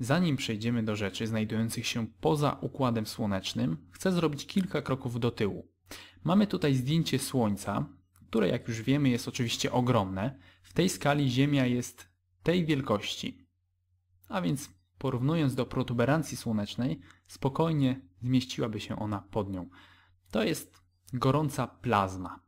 Zanim przejdziemy do rzeczy znajdujących się poza Układem Słonecznym, chcę zrobić kilka kroków do tyłu. Mamy tutaj zdjęcie Słońca, które jak już wiemy jest oczywiście ogromne. W tej skali Ziemia jest tej wielkości. A więc porównując do protuberancji słonecznej, spokojnie zmieściłaby się ona pod nią. To jest gorąca plazma.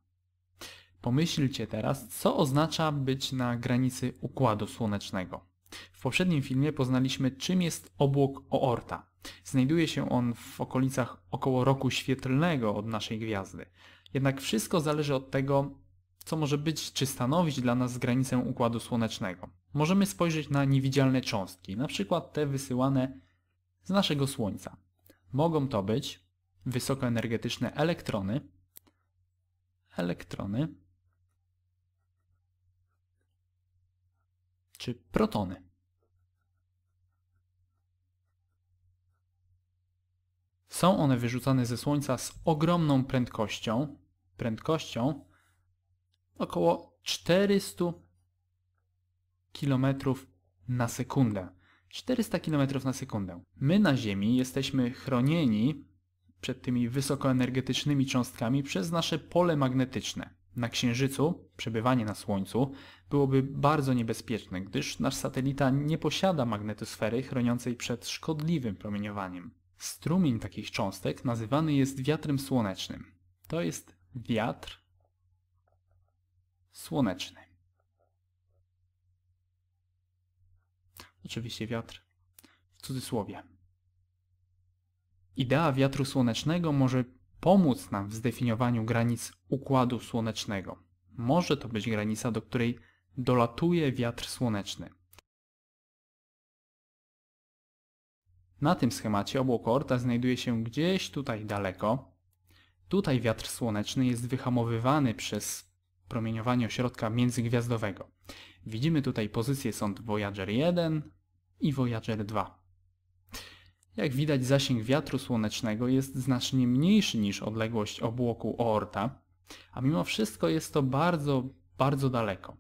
Pomyślcie teraz, co oznacza być na granicy Układu Słonecznego. W poprzednim filmie poznaliśmy czym jest obłok Oorta. Znajduje się on w okolicach około roku świetlnego od naszej gwiazdy. Jednak wszystko zależy od tego, co może być czy stanowić dla nas granicę Układu Słonecznego. Możemy spojrzeć na niewidzialne cząstki, na przykład te wysyłane z naszego Słońca. Mogą to być wysokoenergetyczne elektrony, elektrony, czy protony. Są one wyrzucane ze Słońca z ogromną prędkością, prędkością około 400 km na sekundę. 400 km na sekundę. My na Ziemi jesteśmy chronieni przed tymi wysokoenergetycznymi cząstkami przez nasze pole magnetyczne. Na Księżycu przebywanie na Słońcu byłoby bardzo niebezpieczne, gdyż nasz satelita nie posiada magnetosfery chroniącej przed szkodliwym promieniowaniem. Strumień takich cząstek nazywany jest wiatrem słonecznym. To jest wiatr słoneczny. Oczywiście wiatr w cudzysłowie. Idea wiatru słonecznego może pomóc nam w zdefiniowaniu granic Układu Słonecznego. Może to być granica, do której dolatuje wiatr słoneczny. Na tym schemacie obłoko Orta znajduje się gdzieś tutaj daleko. Tutaj wiatr słoneczny jest wyhamowywany przez promieniowanie ośrodka międzygwiazdowego. Widzimy tutaj pozycję sond Voyager 1 i Voyager 2. Jak widać zasięg wiatru słonecznego jest znacznie mniejszy niż odległość obłoku Oorta, a mimo wszystko jest to bardzo, bardzo daleko.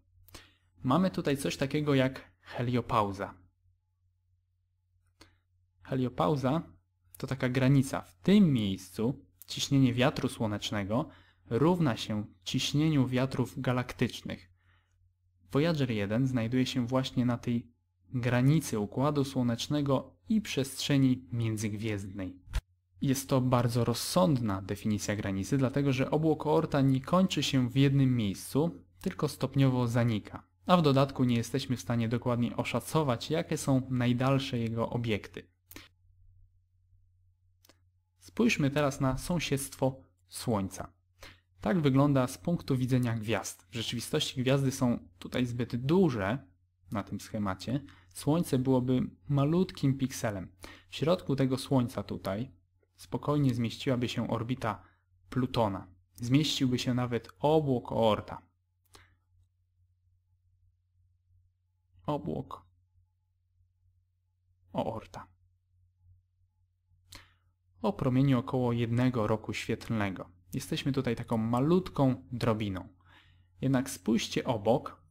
Mamy tutaj coś takiego jak heliopauza. Heliopauza to taka granica. W tym miejscu ciśnienie wiatru słonecznego równa się ciśnieniu wiatrów galaktycznych. Voyager 1 znajduje się właśnie na tej granicy Układu Słonecznego i przestrzeni międzygwiezdnej. Jest to bardzo rozsądna definicja granicy, dlatego że obłok Oorta nie kończy się w jednym miejscu, tylko stopniowo zanika. A w dodatku nie jesteśmy w stanie dokładnie oszacować, jakie są najdalsze jego obiekty. Spójrzmy teraz na sąsiedztwo Słońca. Tak wygląda z punktu widzenia gwiazd. W rzeczywistości gwiazdy są tutaj zbyt duże na tym schemacie, Słońce byłoby malutkim pikselem. W środku tego Słońca tutaj spokojnie zmieściłaby się orbita Plutona. Zmieściłby się nawet obłok Oorta. Obłok Oorta. O promieniu około jednego roku świetlnego. Jesteśmy tutaj taką malutką drobiną. Jednak spójrzcie obok.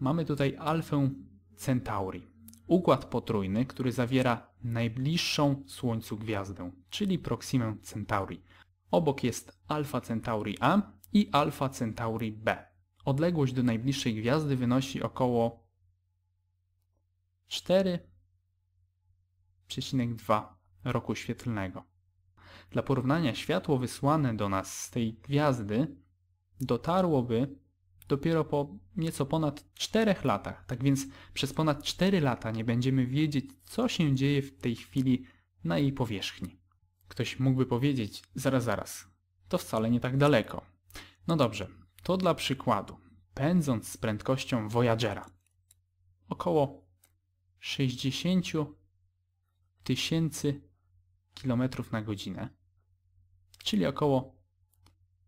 Mamy tutaj alfę Centauri. Układ potrójny, który zawiera najbliższą Słońcu gwiazdę, czyli Proximę Centauri. Obok jest Alfa Centauri A i Alfa Centauri B. Odległość do najbliższej gwiazdy wynosi około 4,2 roku świetlnego. Dla porównania światło wysłane do nas z tej gwiazdy dotarłoby dopiero po nieco ponad 4 latach. Tak więc przez ponad 4 lata nie będziemy wiedzieć, co się dzieje w tej chwili na jej powierzchni. Ktoś mógłby powiedzieć, zaraz, zaraz, to wcale nie tak daleko. No dobrze, to dla przykładu, pędząc z prędkością Voyagera, około 60 tysięcy kilometrów na godzinę, czyli około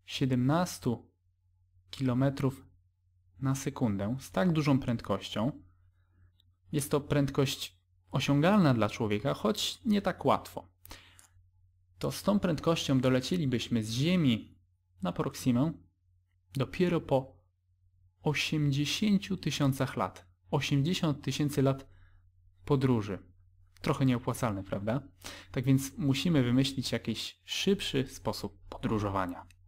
17 kilometrów na sekundę z tak dużą prędkością. Jest to prędkość osiągalna dla człowieka, choć nie tak łatwo. To z tą prędkością dolecielibyśmy z Ziemi na Proksimę dopiero po 80 tysiącach lat. 80 tysięcy lat podróży. Trochę nieopłacalne, prawda? Tak więc musimy wymyślić jakiś szybszy sposób podróżowania.